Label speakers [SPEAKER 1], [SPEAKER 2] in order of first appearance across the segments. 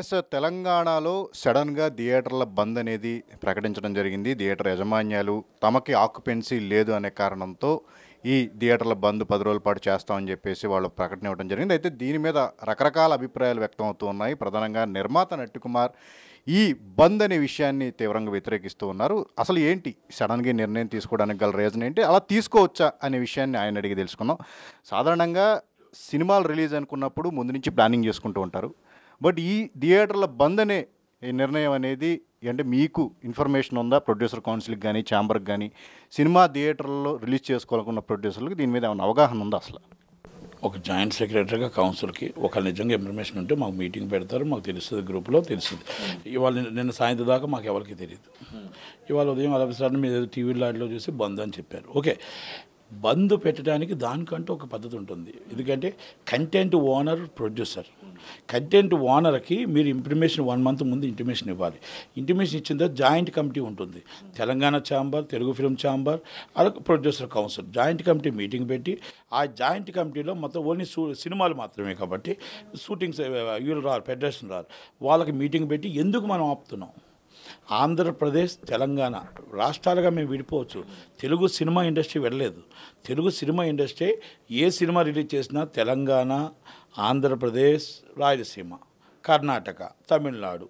[SPEAKER 1] yes sir తెలంగాణలో సడన్గా థియేటర్ల బంద్ అనేది ప్రకటించడం జరిగింది థియేటర్ యాజమాన్యాలు తమకి ఆక్యుపెన్సీ లేదు అనే కారణంతో ఈ థియేటర్ల బంద్ పది రోజుల పాటు చేస్తామని చెప్పేసి వాళ్ళు ప్రకటన ఇవ్వడం జరిగింది అయితే దీని మీద రకరకాల అభిప్రాయాలు వ్యక్తం అవుతూ ఉన్నాయి ప్రధానంగా నిర్మాత నట్టికుమార్ ఈ బంద్ అనే విషయాన్ని తీవ్రంగా వ్యతిరేకిస్తూ ఉన్నారు అసలు ఏంటి సడన్గా నిర్ణయం తీసుకోవడానికి గల రీజన్ ఏంటి అలా తీసుకోవచ్చా అనే విషయాన్ని ఆయన అడిగి తెలుసుకున్నాం సాధారణంగా సినిమాలు రిలీజ్ అనుకున్నప్పుడు ముందు నుంచి ప్లానింగ్ చేసుకుంటూ ఉంటారు బట్ ఈ థియేటర్ల బంద్ అనే నిర్ణయం అనేది అంటే మీకు ఇన్ఫర్మేషన్ ఉందా ప్రొడ్యూసర్ కౌన్సిల్కి కానీ ఛాంబర్కి కానీ సినిమా థియేటర్లో రిలీజ్ చేసుకోవాలనుకున్న ప్రొడ్యూసర్లకు దీని మీద ఏమైనా అవగాహన ఉందా అసలు ఒక జాయింట్ సెక్రటరీగా కౌన్సిల్కి ఒక నిజంగా ఇన్ఫర్మేషన్ ఉంటే మాకు మీటింగ్ పెడతారు మాకు
[SPEAKER 2] తెలుస్తుంది గ్రూప్లో తెలుస్తుంది ఇవాళ నిన్న సాయంత్రం దాకా మాకు ఎవరికి తెలియదు ఇవాళ ఉదయం అలా సార్ మీద టీవీ లాడ్లో చూసి బంద్ అని చెప్పారు ఓకే బంద్ పెట్టడానికి దానికంటూ ఒక పద్ధతి ఉంటుంది ఎందుకంటే కంటెంట్ ఓనర్ ప్రొడ్యూసర్ కంటెంట్ ఓనర్కి మీరు ఇంటిమేషన్ వన్ మంత్ ముందు ఇంటిమేషన్ ఇవ్వాలి ఇంటిమేషన్ ఇచ్చిన తర్వాత జాయింట్ కమిటీ ఉంటుంది Telangana chamber Telugu film chamber అలాగే producer council joint committee meeting పెట్టి ఆ జాయింట్ కమిటీలో మొత్తం ఓన్లీ సినిమాలు మాత్రమే కాబట్టి షూటింగ్స్ యూల్ రారు ఫెడరేషన్ రారు వాళ్ళకి మీటింగ్ పెట్టి ఎందుకు మనం ఆపుతున్నాం ఆంధ్రప్రదేశ్ తెలంగాణ రాష్ట్రాలుగా మేము విడిపోవచ్చు తెలుగు సినిమా ఇండస్ట్రీ వెళ్ళలేదు తెలుగు సినిమా ఇండస్ట్రీ ఏ సినిమా రిలీజ్ చేసినా తెలంగాణ ఆంధ్రప్రదేశ్ రాయలసీమ కర్ణాటక తమిళనాడు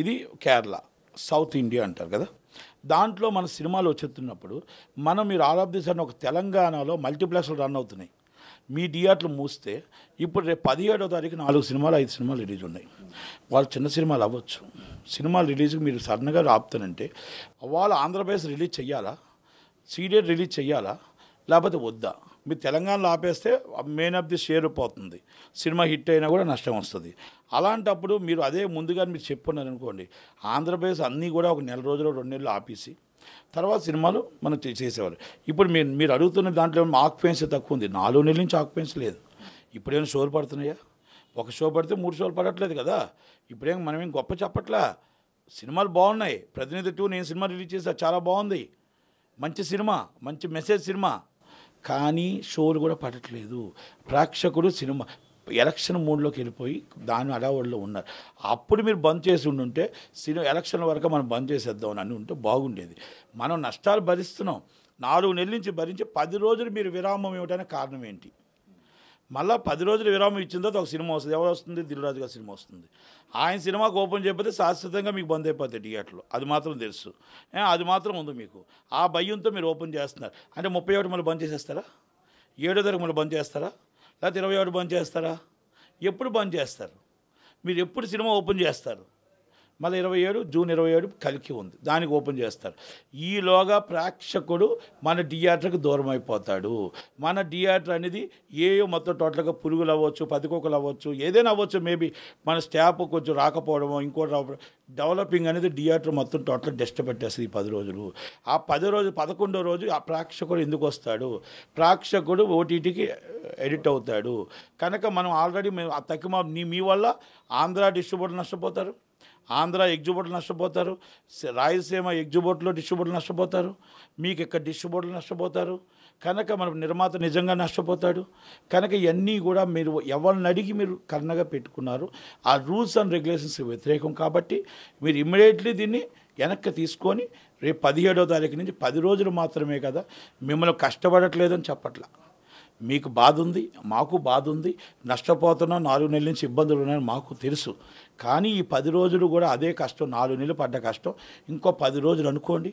[SPEAKER 2] ఇది కేరళ సౌత్ ఇండియా అంటారు కదా దాంట్లో మన సినిమాలు వచ్చేస్తున్నప్పుడు మనం మీరు ఆల్ ఆఫ్ దిస్ అని ఒక తెలంగాణలో మల్టీప్లెక్స్లు రన్ అవుతున్నాయి మీ థియేటర్లు మూస్తే ఇప్పుడు రేపు పదిహేడో తారీఖు నాలుగు సినిమాలు ఐదు సినిమాలు రిలీజ్ ఉన్నాయి వాళ్ళు చిన్న సినిమాలు అవ్వచ్చు సినిమా రిలీజ్కి మీరు సడన్గా ఆపుతానంటే వాళ్ళు ఆంధ్రప్రదేశ్ రిలీజ్ చేయాలా సీరియల్ రిలీజ్ చేయాలా లేకపోతే వద్దా మీరు తెలంగాణలో ఆపేస్తే మెయిన్ ఆఫ్ ది షేర్ పోతుంది సినిమా హిట్ అయినా కూడా నష్టం వస్తుంది అలాంటప్పుడు మీరు అదే ముందుగా మీరు చెప్పున్నారనుకోండి అనుకోండి ఆంధ్రప్రదేశ్ అన్నీ కూడా ఒక నెల రోజులు రెండు నెలలు ఆపేసి తర్వాత సినిమాలు మనం చేసేవారు ఇప్పుడు మీరు మీరు అడుగుతున్న దాంట్లో ఆక్యుపెన్స్ తక్కువ ఉంది నాలుగు నెలల నుంచి ఆక్యుపెన్స్ లేదు ఇప్పుడేమైనా షోలు పడుతున్నాయా ఒక షో పడితే మూడు షోలు పడట్లేదు కదా ఇప్పుడేం మనం ఏం గొప్ప చెప్పట్లా సినిమాలు బాగున్నాయి ప్రతినిధి టూ నేను సినిమా రిలీజ్ చేశా చాలా బాగుంది మంచి సినిమా మంచి మెసేజ్ సినిమా కానీ షోలు కూడా పడట్లేదు ప్రేక్షకుడు సినిమా ఎలక్షన్ మూడ్లోకి వెళ్ళిపోయి దాని అడావుడిలో ఉన్నారు అప్పుడు మీరు బంద్ చేసి ఉండుంటే సినిమా ఎలక్షన్ వరకు మనం బంద్ చేసేద్దాం అని ఉంటే బాగుండేది మనం నష్టాలు భరిస్తున్నాం నాలుగు నెలల నుంచి భరించి పది రోజులు మీరు విరామం ఇవ్వడానికి కారణం ఏంటి మళ్ళీ పది రోజులు విరామం ఇచ్చిన తర్వాత ఒక సినిమా వస్తుంది ఎవరు వస్తుంది దిల్రాజు గారు సినిమా వస్తుంది ఆయన సినిమాకు ఓపెన్ చేయకపోతే శాశ్వతంగా మీకు బంద్ అయిపోతాయి థియేటర్లు అది మాత్రం తెలుసు అది మాత్రం ఉంది మీకు ఆ భయంతో మీరు ఓపెన్ చేస్తున్నారు అంటే ముప్పై ఒకటి మళ్ళీ బంద్ చేసేస్తారా ఏడో తరగతి మళ్ళీ బంద్ చేస్తారా లేకపోతే ఇరవై ఆరు బంద్ చేస్తారా ఎప్పుడు బంద్ చేస్తారు మీరు ఎప్పుడు సినిమా ఓపెన్ చేస్తారు మళ్ళీ ఇరవై ఏడు జూన్ ఇరవై ఏడు కలిగి ఉంది దానికి ఓపెన్ చేస్తారు ఈలోగా ప్రేక్షకుడు మన థియేటర్కి దూరం అయిపోతాడు మన థియేటర్ అనేది ఏ మొత్తం టోటల్గా పురుగులు అవ్వచ్చు పదికొకలు అవ్వచ్చు ఏదైనా అవ్వచ్చు మేబీ మన స్టాఫ్ కొంచెం రాకపోవడమో ఇంకోటి రాకపోవడం డెవలపింగ్ అనేది థియేటర్ మొత్తం టోటల్ డెస్ట్ పెట్టేస్తుంది ఈ పది రోజులు ఆ పది రోజు పదకొండో రోజు ఆ ప్రేక్షకుడు ఎందుకు వస్తాడు ప్రేక్షకుడు ఓటీటీకి ఎడిట్ అవుతాడు కనుక మనం ఆల్రెడీ మేము ఆ తక్కువ మీ వల్ల ఆంధ్ర డిస్ట్రిబ్యూటర్ నష్టపోతారు ఆంధ్ర ఎగ్జిబోర్డులు నష్టపోతారు రాయలసీమ ఎగ్జిబోర్డులో డిస్ట్రిబ్యూటర్లు నష్టపోతారు మీకు ఇక్కడ డిస్ట్రిబ్యూటర్లు నష్టపోతారు కనుక మన నిర్మాత నిజంగా నష్టపోతాడు కనుక ఇవన్నీ కూడా మీరు ఎవరిని అడిగి మీరు కన్నగా పెట్టుకున్నారు ఆ రూల్స్ అండ్ రెగ్యులేషన్స్ వ్యతిరేకం కాబట్టి మీరు ఇమ్మీడియట్లీ దీన్ని వెనక్కి తీసుకొని రేపు పదిహేడో తారీఖు నుంచి పది రోజులు మాత్రమే కదా మిమ్మల్ని కష్టపడట్లేదని చెప్పట్లా మీకు బాధ ఉంది మాకు బాధ ఉంది నష్టపోతున్నాం నాలుగు నెలల నుంచి ఇబ్బందులు ఉన్నాయని మాకు తెలుసు కానీ ఈ పది రోజులు కూడా అదే కష్టం నాలుగు నెలలు పడ్డ కష్టం ఇంకో పది రోజులు అనుకోండి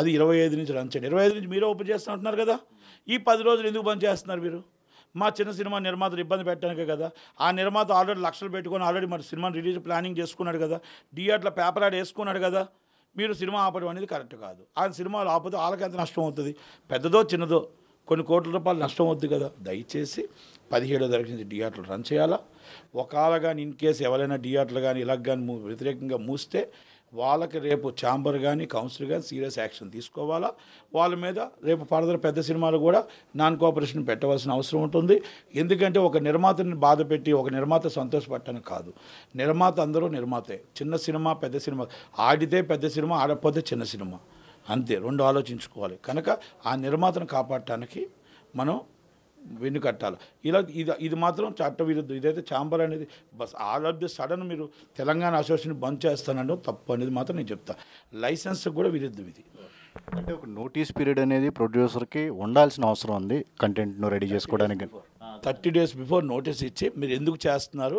[SPEAKER 2] అది ఇరవై ఐదు నుంచి రంచండి ఇరవై ఐదు నుంచి మీరే ఓపెన్ చేస్తున్నట్టున్నారు ఉంటున్నారు కదా ఈ పది రోజులు ఎందుకు బంద్ చేస్తున్నారు మీరు మా చిన్న సినిమా నిర్మాతలు ఇబ్బంది పెట్టడానికే కదా ఆ నిర్మాత ఆల్రెడీ లక్షలు పెట్టుకొని ఆల్రెడీ మరి సినిమాని రిలీజ్ ప్లానింగ్ చేసుకున్నాడు కదా డిఆర్లో పేపర్ యాడ్ వేసుకున్నాడు కదా మీరు సినిమా ఆపడం అనేది కరెక్ట్ కాదు ఆ సినిమాలు ఆపదు వాళ్ళకి ఎంత నష్టం అవుతుంది పెద్దదో చిన్నదో కొన్ని కోట్ల రూపాయలు నష్టం అవుద్ది కదా దయచేసి పదిహేడో తరగతి నుంచి డిఆర్లు రన్ చేయాలా ఒకవేళ కానీ ఇన్ కేసు ఎవరైనా డిఆర్లు కానీ ఇలా కానీ మూ వ్యతిరేకంగా మూస్తే వాళ్ళకి రేపు ఛాంబర్ కానీ కౌన్సిల్ కానీ సీరియస్ యాక్షన్ తీసుకోవాలా వాళ్ళ మీద రేపు ఫర్దర్ పెద్ద సినిమాలు కూడా నాన్ కోఆపరేషన్ పెట్టవలసిన అవసరం ఉంటుంది ఎందుకంటే ఒక నిర్మాతని బాధ పెట్టి ఒక నిర్మాత సంతోషపడటానికి కాదు నిర్మాత అందరూ నిర్మాతే చిన్న సినిమా పెద్ద సినిమా ఆడితే పెద్ద సినిమా ఆడకపోతే చిన్న సినిమా అంతే రెండు ఆలోచించుకోవాలి కనుక ఆ నిర్మాతను కాపాడటానికి మనం వెన్ను కట్టాలి ఇలా ఇది ఇది మాత్రం చట్ట విరుద్ధం ఇదైతే ఛాంబర్ అనేది బస్ ఆల్ ఆఫ్ ది సడన్ మీరు తెలంగాణ అసోసియేషన్ బంద్ చేస్తానంటే తప్పు అనేది మాత్రం నేను చెప్తా లైసెన్స్ కూడా విరుద్ధం ఇది
[SPEAKER 1] అంటే ఒక నోటీస్ పీరియడ్ అనేది ప్రొడ్యూసర్కి ఉండాల్సిన అవసరం ఉంది కంటెంట్ను రెడీ చేసుకోవడానికి
[SPEAKER 2] థర్టీ డేస్ బిఫోర్ నోటీస్ ఇచ్చి మీరు ఎందుకు చేస్తున్నారు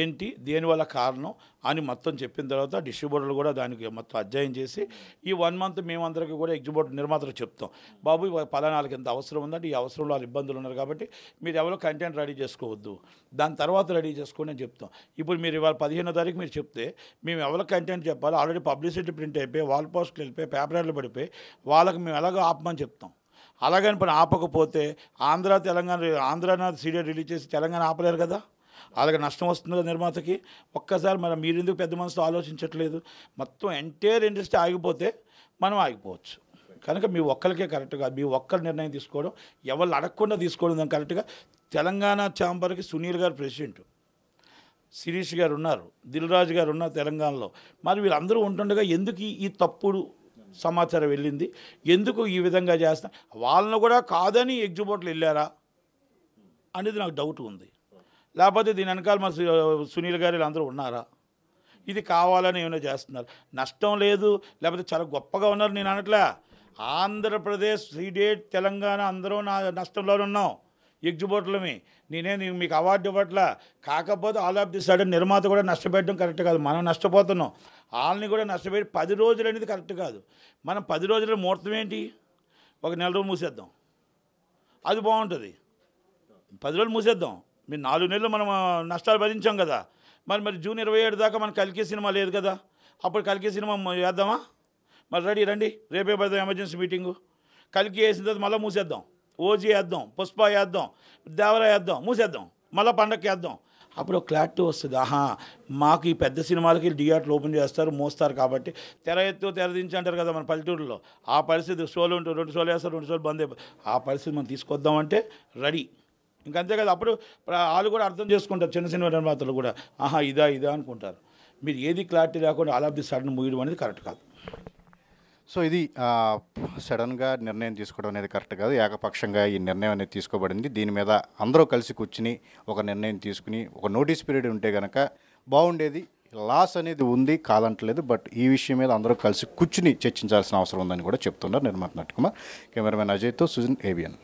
[SPEAKER 2] ఏంటి దేనివల్ల కారణం అని మొత్తం చెప్పిన తర్వాత డిస్ట్రిబ్యూటర్లు కూడా దానికి మొత్తం అధ్యయనం చేసి ఈ వన్ మంత్ మేమందరికీ కూడా ఎగ్జిబ్యూటర్ నిర్మాతలు చెప్తాం బాబు పలానాలకి ఎంత అవసరం ఉందంటే ఈ అవసరంలో వాళ్ళు ఇబ్బందులు ఉన్నారు కాబట్టి మీరు ఎవరో కంటెంట్ రెడీ చేసుకోవద్దు దాని తర్వాత రెడీ చేసుకోండి అని చెప్తాం ఇప్పుడు మీరు ఇవాళ పదిహేనో తారీఖు మీరు చెప్తే మేము ఎవరి కంటెంట్ చెప్పాలి ఆల్రెడీ పబ్లిసిటీ ప్రింట్ అయిపోయి వాల్ పోస్ట్లు వెళ్ళిపోయి పేపర్లు పడిపోయి వాళ్ళకి మేము ఎలాగో ఆపమని చెప్తాం అలాగని పని ఆపకపోతే ఆంధ్ర తెలంగాణ ఆంధ్ర సీడియో రిలీజ్ చేసి తెలంగాణ ఆపలేరు కదా అలాగే నష్టం వస్తుంది కదా నిర్మాతకి ఒక్కసారి మరి మీరు ఎందుకు పెద్ద మనసులో ఆలోచించట్లేదు మొత్తం ఎంటైర్ ఇండస్ట్రీ ఆగిపోతే మనం ఆగిపోవచ్చు కనుక మీ ఒక్కరికే కరెక్ట్గా మీ ఒక్కరి నిర్ణయం తీసుకోవడం ఎవరు అడగకుండా తీసుకోవడం కరెక్ట్గా తెలంగాణ ఛాంబర్కి సునీల్ గారు ప్రెసిడెంట్ శిరీష్ గారు ఉన్నారు రాజు గారు ఉన్నారు తెలంగాణలో మరి వీళ్ళందరూ ఉంటుండగా ఎందుకు ఈ తప్పుడు సమాచారం వెళ్ళింది ఎందుకు ఈ విధంగా చేస్తా వాళ్ళను కూడా కాదని ఎగ్జిబోట్లు వెళ్ళారా అనేది నాకు డౌట్ ఉంది లేకపోతే దీని వెనకాల మన సునీల్ గారు వీళ్ళందరూ ఉన్నారా ఇది కావాలని ఏమైనా చేస్తున్నారు నష్టం లేదు లేకపోతే చాలా గొప్పగా ఉన్నారు నేను అనట్లే ఆంధ్రప్రదేశ్ సీడేట్ తెలంగాణ అందరూ నా నష్టంలో ఉన్నాం ఎగ్జిబోట్లమే నేనే మీకు అవార్డు ఇవ్వట్ల కాకపోతే ఆల్ ఆఫ్ ది సడన్ నిర్మాత కూడా నష్టపెట్టడం కరెక్ట్ కాదు మనం నష్టపోతున్నాం వాళ్ళని కూడా నష్టపెట్టి పది రోజులు అనేది కరెక్ట్ కాదు మనం పది రోజుల ముహూర్తం ఏంటి ఒక నెల రోజులు మూసేద్దాం అది బాగుంటుంది పది రోజులు మూసేద్దాం మీరు నాలుగు నెలలు మనం నష్టాలు భరించాం కదా మరి మరి జూన్ ఇరవై ఏడు దాకా మనం కలికే సినిమా లేదు కదా అప్పుడు కలికే సినిమా వేద్దామా మరి రెడీ రండి రేపే పెడదాం ఎమర్జెన్సీ మీటింగు కలికి వేసిన తర్వాత మళ్ళీ మూసేద్దాం ఓజీ వేద్దాం పుష్ప వేద్దాం దేవర వేద్దాం మూసేద్దాం మళ్ళీ పండగకి వేద్దాం అప్పుడు క్లారిటీ వస్తుంది ఆహా మాకు ఈ పెద్ద సినిమాలకి థియేటర్లు ఓపెన్ చేస్తారు మోస్తారు కాబట్టి తెర ఎత్తు తెర దించి అంటారు కదా మన పల్లెటూరులో ఆ పరిస్థితి షోలు ఉంటుంది రెండు షోలు వేస్తారు రెండు షోలు బంద్ ఆ పరిస్థితి మనం తీసుకొద్దామంటే రెడీ ఇంకంతే కదా అప్పుడు వాళ్ళు కూడా అర్థం చేసుకుంటారు చిన్న సినిమా నిర్మాతలు కూడా ఆహా ఇదా ఇదా అనుకుంటారు మీరు ఏది క్లారిటీ లేకుండా ఆల్ ఆఫ్ ది సడన్ ముగియడం అనేది కరెక్ట్ కాదు
[SPEAKER 1] సో ఇది సడన్గా నిర్ణయం తీసుకోవడం అనేది కరెక్ట్ కాదు ఏకపక్షంగా ఈ నిర్ణయం అనేది తీసుకోబడింది దీని మీద అందరూ కలిసి కూర్చుని ఒక నిర్ణయం తీసుకుని ఒక నోటీస్ పీరియడ్ ఉంటే కనుక బాగుండేది లాస్ అనేది ఉంది కాదంటలేదు బట్ ఈ విషయం మీద అందరూ కలిసి కూర్చుని చర్చించాల్సిన అవసరం ఉందని కూడా చెప్తున్నారు నిర్మాత నట్ కుమార్ కెమెరామెన్ అజయ్తో సుజిన్ ఏబియన్